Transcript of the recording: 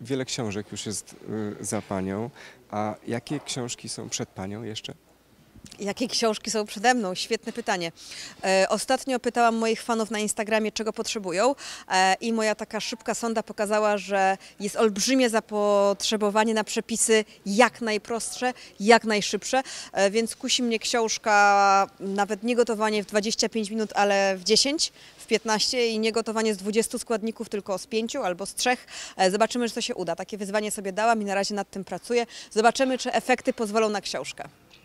wiele książek już jest y, za panią. A jakie książki są przed panią jeszcze? Jakie książki są przede mną? Świetne pytanie. E, ostatnio pytałam moich fanów na Instagramie, czego potrzebują, e, i moja taka szybka sonda pokazała, że jest olbrzymie zapotrzebowanie na przepisy jak najprostsze, jak najszybsze, e, więc kusi mnie książka, nawet nie gotowanie w 25 minut, ale w 10, w 15 i nie gotowanie z 20 składników, tylko z 5 albo z 3. zobaczymy, czy to się uda. Takie wyzwanie sobie dałam i na razie nad tym pracuję. Zobaczymy, czy efekty pozwolą na książkę.